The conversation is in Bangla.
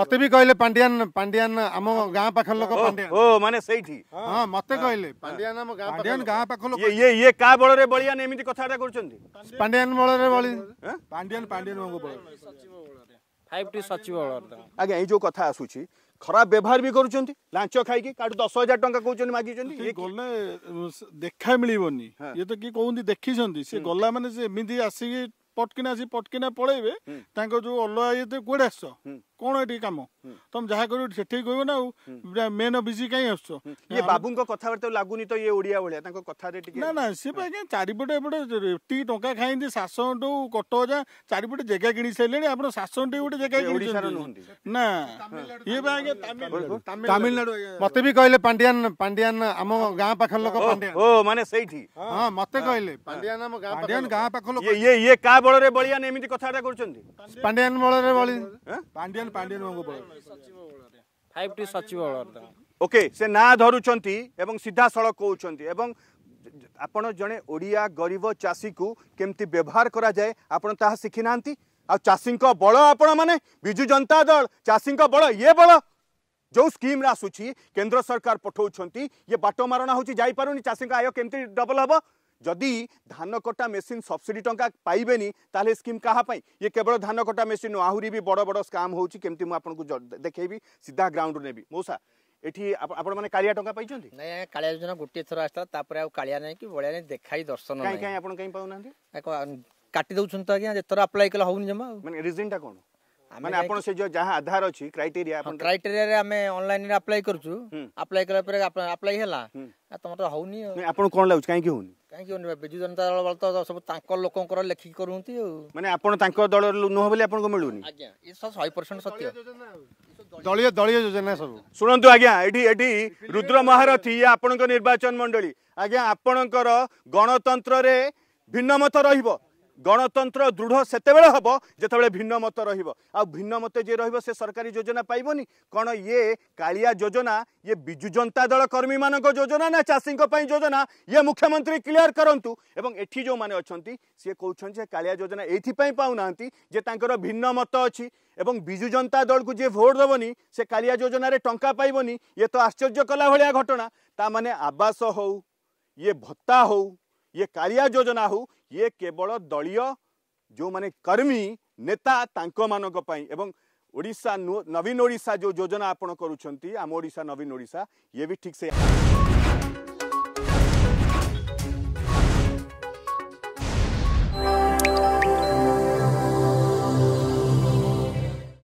মতে বি কইলে পাণ্ডিয়ান পাণ্ডিয়ান আম গাঁ পাখর লোক পাণ্ডিয়ান ও মানে সেইঠি হ্যাঁ মতে কইলে পাণ্ডিয়ান আম গাঁ পাণ্ডিয়ান গাঁ পাখর লোক ইয়ে ইয়ে কা বলরে বলিয়ান এমিতি কথাটা করছন্তি পাণ্ডিয়ান বলরে বলি পাণ্ডিয়ান পাণ্ডিয়ান মঙ্গ বল ফাইভ টি সচিব বলরে আগে এই যে কথা আসুছি ଖରାପ ବ୍ୟବହାର ବି କରୁଛନ୍ତି ଲାଞ୍ଚ ଖାଇକି କାହାଠୁ ଦଶ ହଜାର ଟଙ୍କା କହୁଛନ୍ତି ମାଗିଛନ୍ତି ଗଲେ ଦେଖା ମିଳିବନି ଇଏ ତ କିଏ କହୁଛନ୍ତି ଦେଖିଛନ୍ତି ସେ ଗଲା ମାନେ ସେ ଏମିତି ଆସିକି ପଟକିନା ଆସିକି ପଟକିନା ପଳେଇବେ ତାଙ୍କ ଯୋଉ ଅଲଗା ଇଏ ତ କୁଆଡେ ଆସ କ'ଣ ଏଠି କାମ ତମେ ଯାହା କରିବ ସେଠିକି କହିବ ନା ଆଉ ମେନ୍ ବିଜି କାହିଁ ଆସୁଛ ଇଏ ବାବୁଙ୍କ କଥାବାର୍ତ୍ତା ଲାଗୁନି ତ ଇଏ ଓଡ଼ିଆ ଭଳିଆ ତାଙ୍କ କଥାରେ ଟିକେ ନା ନା ସେ ବା ଆଜ୍ଞା ଚାରିପଟେ ଏପଟେ ଏତିକି ଟଙ୍କା ଖାଇନ୍ତି ଶାସନଠୁ କଟକ ଯା ଚାରିପଟେ ଜାଗା କିଣି ସାରିଲେଣି ଆପଣ ଶାସନଠି ଗୋଟେ ଜାଗା କିଣିଛନ୍ତି ନା ଇଏ ବା ଆଜ୍ଞା ତାମିଲନାଡୁ ମତେ ବି କହିଲେ ପାଣ୍ଡିଆନ ପାଣ୍ଡିଆନ ଆମ ଗାଁ ପାଖ ଲୋକ ପାଣ୍ଡିଆନ ଓ ମାନେ ସେଇଠି ହଁ ମତେ କହିଲେ ପାଣ୍ଡିଆନ ଆମ ଗାଁ ପାଣ୍ଡିଆନ ଗାଁ ପାଖ ଲୋକ ଇଏ ଇଏ କା ବଳରେ ବଳିଆନ ଏମିତି କଥାବାର୍ତ୍ତା କରୁଛନ୍ତି ପାଣ୍ଡିଆନ ବଳରେ ବଳି ପାଣ୍ଡିଆନ ପାଣ୍ଡିଆନ ବାବୁଙ୍କ ବଳ ଫାଇଭ୍ ଟି ସଚିବ ବଳ ଓକେ ସେ ନାଁ ଧରୁଛନ୍ତି ଏବଂ ସିଧାସଳଖ କହୁଛନ୍ତି ଏବଂ ଆପଣ ଜଣେ ଓଡ଼ିଆ ଗରିବ ଚାଷୀକୁ କେମିତି ବ୍ୟବହାର କରାଯାଏ ଆପଣ ତାହା ଶିଖିନାହାନ୍ତି ଆଉ ଚାଷୀଙ୍କ ବଳ ଆପଣମାନେ ବିଜୁ ଜନତା ଦଳ ଚାଷୀଙ୍କ ବଳ ଇଏ ବଳ ଯେଉଁ ସ୍କିମ୍ରେ ଆସୁଛି କେନ୍ଦ୍ର ସରକାର ପଠାଉଛନ୍ତି ଇଏ ବାଟ ମାରଣା ହେଉଛି ଯାଇପାରୁନି ଚାଷୀଙ୍କ ଆୟ କେମିତି ଡବଲ୍ ହେବ जदि धान कटा मेसीन सब्सिडी टाँचा पाइबे ताल स्कीम क्या ये केवल धान कटा मेसीन आहरी भी बड़ बड़ स्काम होमती मुझे देखी सीधा ग्राउंड ने मौसा ये आपने कालिया टाँचा पाई नहीं कालिया योजना गोटे थर आसता कालिया नहीं कि बलिया नहीं देखा दर्शन कहीं कहीं आप कहीं पाऊना काटि दौरान तो आज्ञा जितर आप्लाय कले हूँ जमा मैंने रिजनटा कौन माने आपण से जो जहां आधार अछि क्राइटेरिया आपण क्राइटेरिया रे हमें ऑनलाइन रे अप्लाई करछु अप्लाई करे पर अप्लाई होला त हमर हौनी आपन कोन लागछ काहे के होनी କାହିଁକି ହଉନି ବିଜୁ ଜନତା ଦଳ ବଳ ତ ସବୁ ତାଙ୍କ ଲୋକଙ୍କର ଲେଖିକି କରୁଛନ୍ତି ଆଉ ମାନେ ଆପଣ ତାଙ୍କ ଦଳର ନୁହଁ ବୋଲି ଆପଣଙ୍କୁ ମିଳୁନି ଆଜ୍ଞା ଏ ଶହେ ପରସେଣ୍ଟ ସତ୍ୟ ଦଳୀୟ ଦଳୀୟ ଯୋଜନା ସବୁ ଶୁଣନ୍ତୁ ଆଜ୍ଞା ଏଠି ଏଠି ରୁଦ୍ର ମହାରଥୀ ଇଏ ଆପଣଙ୍କ ନିର୍ବାଚନ ମଣ୍ଡଳୀ ଆଜ୍ଞା ଆପଣଙ୍କର ଗଣତନ୍ତ୍ରରେ ଭିନ୍ନମତ ରହିବ গণতন্ত্র দৃঢ় সেতবে হব যেতবে ভিন্ন মত রহব ভিন্ন মত যে রহব সে সরকারি যোজনা পাইবনি কণ ইয়ে কালিয়া যোজনা ইয়ে বিজু জনতা দল কর্মী মান যোজনা না চাষী যোজনা ইয়ে মুখ্যমন্ত্রী ক্লিয়ার করতু এবং এটি যে অনেক সি কৌন যে কালিয়া যোজনা পাও না যে তাঁর ভিন্ন মত এবং বিজু জনতা দলকু যে ভোট দেবনি সে কালিয়া যোজনার টঙ্কা পাইবনি ইয়ে তো আশ্চর্য কলা ভাল ঘটনা তা মানে আবাস হো ইয়ে ভত্তা হো ये कालिया योजना हो ये केवल दलय जो मैंने कर्मी नेता मान ओडा नवीन ओडा जो योजना आपड़ करम ओडा नवीन ओडा ये भी ठीक से